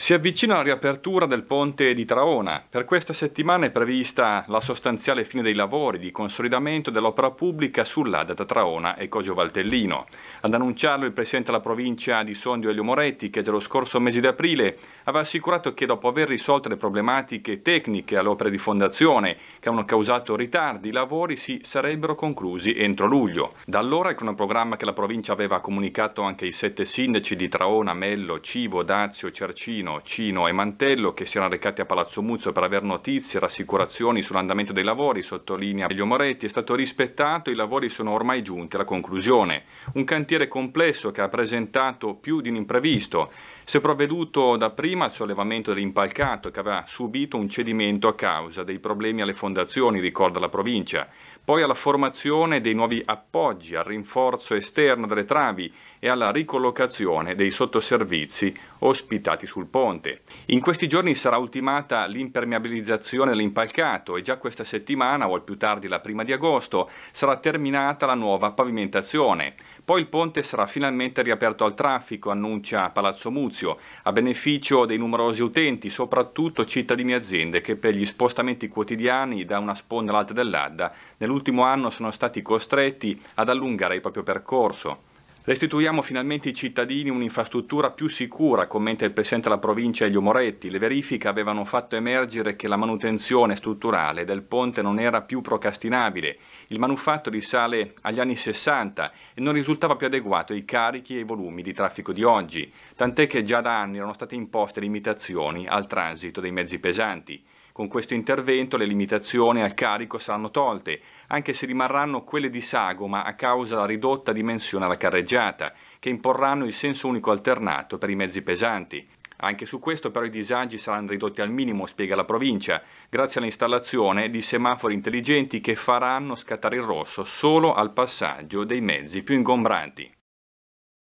Si avvicina la riapertura del ponte di Traona. Per questa settimana è prevista la sostanziale fine dei lavori di consolidamento dell'opera pubblica sull'Ada da Traona e Cosio Valtellino. Ad annunciarlo il presidente della provincia di Sondio Elio Moretti, che già lo scorso mese di aprile aveva assicurato che dopo aver risolto le problematiche tecniche all'opera di fondazione che hanno causato ritardi, i lavori si sarebbero conclusi entro luglio. Da allora con il programma che la provincia aveva comunicato anche ai sette sindaci di Traona, Mello, Civo, Dazio, Cercino, Moreno, Cino e Mantello che si erano recati a Palazzo Muzzo per avere notizie e rassicurazioni sull'andamento dei lavori, sottolinea Elio Moretti, è stato rispettato, e i lavori sono ormai giunti alla conclusione. Un cantiere complesso che ha presentato più di un imprevisto. Si è provveduto dapprima al sollevamento dell'impalcato che aveva subito un cedimento a causa dei problemi alle fondazioni, ricorda la provincia, poi alla formazione dei nuovi appoggi, al rinforzo esterno delle travi e alla ricollocazione dei sottoservizi ospitati sul posto ponte. In questi giorni sarà ultimata l'impermeabilizzazione dell'impalcato e già questa settimana, o al più tardi la prima di agosto, sarà terminata la nuova pavimentazione. Poi il ponte sarà finalmente riaperto al traffico, annuncia Palazzo Muzio, a beneficio dei numerosi utenti, soprattutto cittadini e aziende che per gli spostamenti quotidiani da una sponda all'altra dell'Adda nell'ultimo anno sono stati costretti ad allungare il proprio percorso. Restituiamo finalmente ai cittadini un'infrastruttura più sicura, commenta il Presidente della provincia Elio Moretti. Le verifiche avevano fatto emergere che la manutenzione strutturale del ponte non era più procrastinabile. Il manufatto risale agli anni 60 e non risultava più adeguato ai carichi e ai volumi di traffico di oggi, tant'è che già da anni erano state imposte limitazioni al transito dei mezzi pesanti. Con questo intervento le limitazioni al carico saranno tolte, anche se rimarranno quelle di sagoma a causa della ridotta dimensione alla carreggiata, che imporranno il senso unico alternato per i mezzi pesanti. Anche su questo però i disagi saranno ridotti al minimo, spiega la provincia, grazie all'installazione di semafori intelligenti che faranno scattare il rosso solo al passaggio dei mezzi più ingombranti.